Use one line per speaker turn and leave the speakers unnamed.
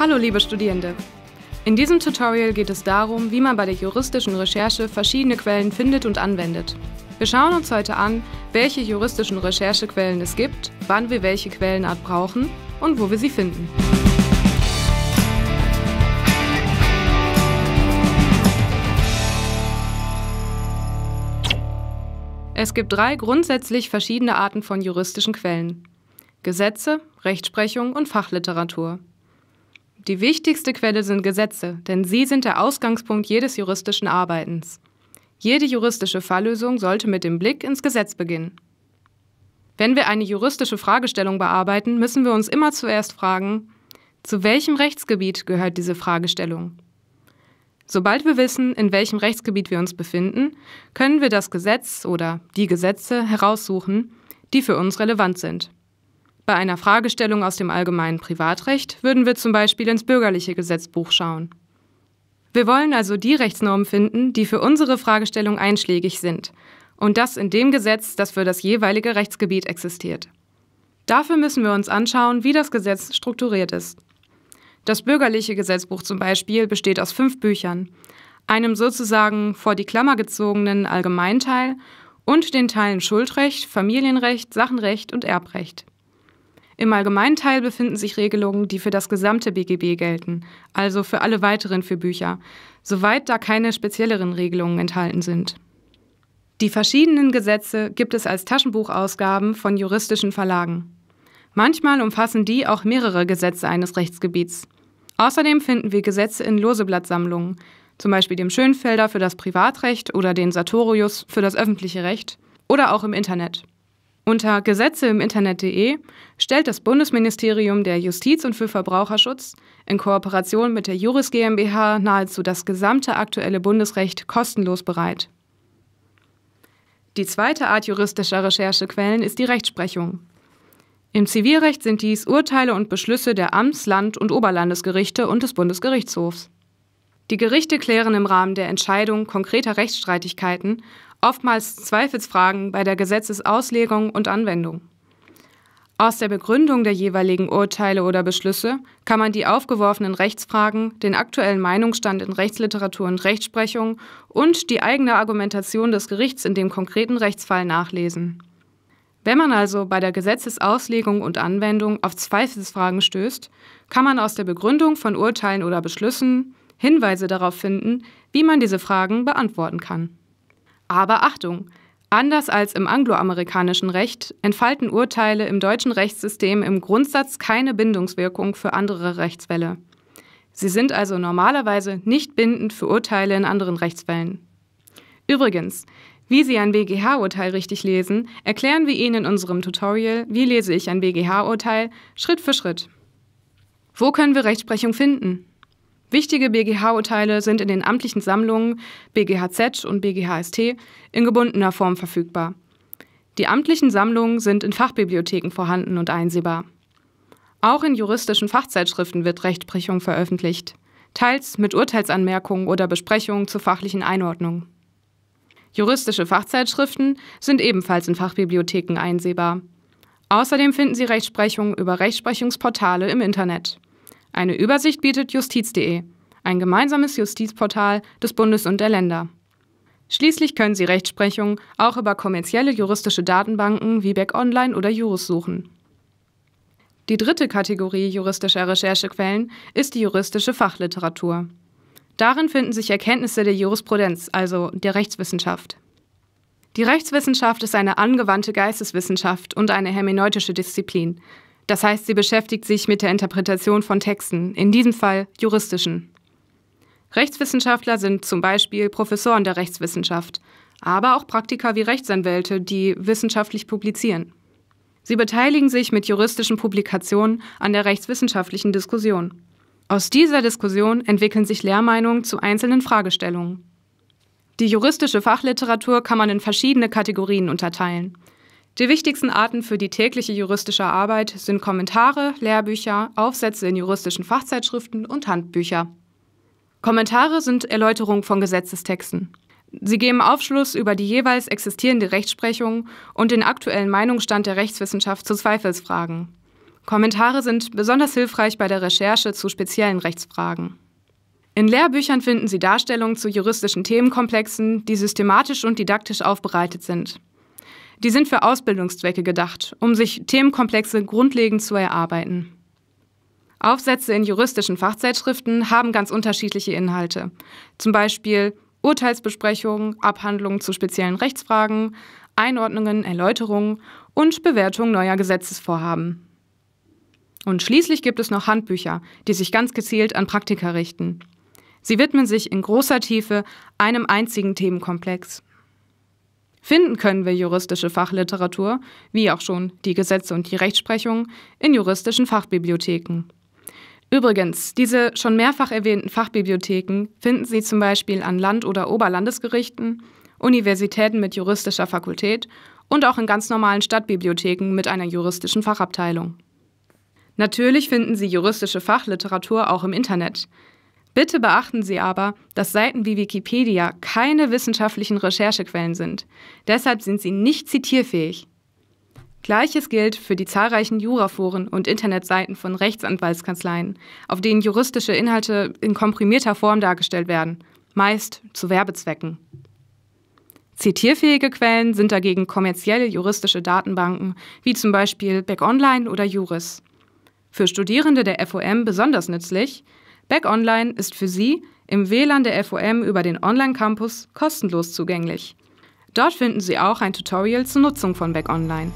Hallo liebe Studierende! In diesem Tutorial geht es darum, wie man bei der juristischen Recherche verschiedene Quellen findet und anwendet. Wir schauen uns heute an, welche juristischen Recherchequellen es gibt, wann wir welche Quellenart brauchen und wo wir sie finden. Es gibt drei grundsätzlich verschiedene Arten von juristischen Quellen. Gesetze, Rechtsprechung und Fachliteratur. Die wichtigste Quelle sind Gesetze, denn sie sind der Ausgangspunkt jedes juristischen Arbeitens. Jede juristische Falllösung sollte mit dem Blick ins Gesetz beginnen. Wenn wir eine juristische Fragestellung bearbeiten, müssen wir uns immer zuerst fragen, zu welchem Rechtsgebiet gehört diese Fragestellung? Sobald wir wissen, in welchem Rechtsgebiet wir uns befinden, können wir das Gesetz oder die Gesetze heraussuchen, die für uns relevant sind. Bei einer Fragestellung aus dem allgemeinen Privatrecht würden wir zum Beispiel ins bürgerliche Gesetzbuch schauen. Wir wollen also die Rechtsnormen finden, die für unsere Fragestellung einschlägig sind. Und das in dem Gesetz, das für das jeweilige Rechtsgebiet existiert. Dafür müssen wir uns anschauen, wie das Gesetz strukturiert ist. Das bürgerliche Gesetzbuch zum Beispiel besteht aus fünf Büchern, einem sozusagen vor die Klammer gezogenen Allgemeinteil und den Teilen Schuldrecht, Familienrecht, Sachenrecht und Erbrecht. Im allgemeinen Teil befinden sich Regelungen, die für das gesamte BGB gelten, also für alle weiteren für Bücher, soweit da keine spezielleren Regelungen enthalten sind. Die verschiedenen Gesetze gibt es als Taschenbuchausgaben von juristischen Verlagen. Manchmal umfassen die auch mehrere Gesetze eines Rechtsgebiets. Außerdem finden wir Gesetze in Loseblattsammlungen, zum Beispiel dem Schönfelder für das Privatrecht oder den Sartorius für das öffentliche Recht oder auch im Internet. Unter Gesetze im Internet.de stellt das Bundesministerium der Justiz und für Verbraucherschutz in Kooperation mit der Juris GmbH nahezu das gesamte aktuelle Bundesrecht kostenlos bereit. Die zweite Art juristischer Recherchequellen ist die Rechtsprechung. Im Zivilrecht sind dies Urteile und Beschlüsse der Amts-, Land- und Oberlandesgerichte und des Bundesgerichtshofs. Die Gerichte klären im Rahmen der Entscheidung konkreter Rechtsstreitigkeiten oftmals Zweifelsfragen bei der Gesetzesauslegung und Anwendung. Aus der Begründung der jeweiligen Urteile oder Beschlüsse kann man die aufgeworfenen Rechtsfragen, den aktuellen Meinungsstand in Rechtsliteratur und Rechtsprechung und die eigene Argumentation des Gerichts in dem konkreten Rechtsfall nachlesen. Wenn man also bei der Gesetzesauslegung und Anwendung auf Zweifelsfragen stößt, kann man aus der Begründung von Urteilen oder Beschlüssen, Hinweise darauf finden, wie man diese Fragen beantworten kann. Aber Achtung! Anders als im angloamerikanischen Recht entfalten Urteile im deutschen Rechtssystem im Grundsatz keine Bindungswirkung für andere Rechtsfälle. Sie sind also normalerweise nicht bindend für Urteile in anderen Rechtsfällen. Übrigens, wie Sie ein BGH-Urteil richtig lesen, erklären wir Ihnen in unserem Tutorial Wie lese ich ein BGH-Urteil Schritt für Schritt. Wo können wir Rechtsprechung finden? Wichtige BGH-Urteile sind in den amtlichen Sammlungen BGHZ und BGHST in gebundener Form verfügbar. Die amtlichen Sammlungen sind in Fachbibliotheken vorhanden und einsehbar. Auch in juristischen Fachzeitschriften wird Rechtsprechung veröffentlicht, teils mit Urteilsanmerkungen oder Besprechungen zur fachlichen Einordnung. Juristische Fachzeitschriften sind ebenfalls in Fachbibliotheken einsehbar. Außerdem finden Sie Rechtsprechung über Rechtsprechungsportale im Internet. Eine Übersicht bietet justiz.de, ein gemeinsames Justizportal des Bundes und der Länder. Schließlich können Sie Rechtsprechung auch über kommerzielle juristische Datenbanken wie Back Online oder Juris suchen. Die dritte Kategorie juristischer Recherchequellen ist die juristische Fachliteratur. Darin finden sich Erkenntnisse der Jurisprudenz, also der Rechtswissenschaft. Die Rechtswissenschaft ist eine angewandte Geisteswissenschaft und eine hermeneutische Disziplin. Das heißt, sie beschäftigt sich mit der Interpretation von Texten, in diesem Fall juristischen. Rechtswissenschaftler sind zum Beispiel Professoren der Rechtswissenschaft, aber auch Praktiker wie Rechtsanwälte, die wissenschaftlich publizieren. Sie beteiligen sich mit juristischen Publikationen an der rechtswissenschaftlichen Diskussion. Aus dieser Diskussion entwickeln sich Lehrmeinungen zu einzelnen Fragestellungen. Die juristische Fachliteratur kann man in verschiedene Kategorien unterteilen. Die wichtigsten Arten für die tägliche juristische Arbeit sind Kommentare, Lehrbücher, Aufsätze in juristischen Fachzeitschriften und Handbücher. Kommentare sind Erläuterungen von Gesetzestexten. Sie geben Aufschluss über die jeweils existierende Rechtsprechung und den aktuellen Meinungsstand der Rechtswissenschaft zu Zweifelsfragen. Kommentare sind besonders hilfreich bei der Recherche zu speziellen Rechtsfragen. In Lehrbüchern finden Sie Darstellungen zu juristischen Themenkomplexen, die systematisch und didaktisch aufbereitet sind. Die sind für Ausbildungszwecke gedacht, um sich Themenkomplexe grundlegend zu erarbeiten. Aufsätze in juristischen Fachzeitschriften haben ganz unterschiedliche Inhalte. Zum Beispiel Urteilsbesprechungen, Abhandlungen zu speziellen Rechtsfragen, Einordnungen, Erläuterungen und Bewertungen neuer Gesetzesvorhaben. Und schließlich gibt es noch Handbücher, die sich ganz gezielt an Praktiker richten. Sie widmen sich in großer Tiefe einem einzigen Themenkomplex. Finden können wir juristische Fachliteratur, wie auch schon die Gesetze und die Rechtsprechung, in juristischen Fachbibliotheken. Übrigens, diese schon mehrfach erwähnten Fachbibliotheken finden Sie zum Beispiel an Land- oder Oberlandesgerichten, Universitäten mit juristischer Fakultät und auch in ganz normalen Stadtbibliotheken mit einer juristischen Fachabteilung. Natürlich finden Sie juristische Fachliteratur auch im Internet. Bitte beachten Sie aber, dass Seiten wie Wikipedia keine wissenschaftlichen Recherchequellen sind. Deshalb sind sie nicht zitierfähig. Gleiches gilt für die zahlreichen Juraforen und Internetseiten von Rechtsanwaltskanzleien, auf denen juristische Inhalte in komprimierter Form dargestellt werden, meist zu Werbezwecken. Zitierfähige Quellen sind dagegen kommerzielle juristische Datenbanken, wie zum Beispiel BackOnline oder Juris. Für Studierende der FOM besonders nützlich, Back Online ist für Sie im WLAN der FOM über den Online-Campus kostenlos zugänglich. Dort finden Sie auch ein Tutorial zur Nutzung von Back Online.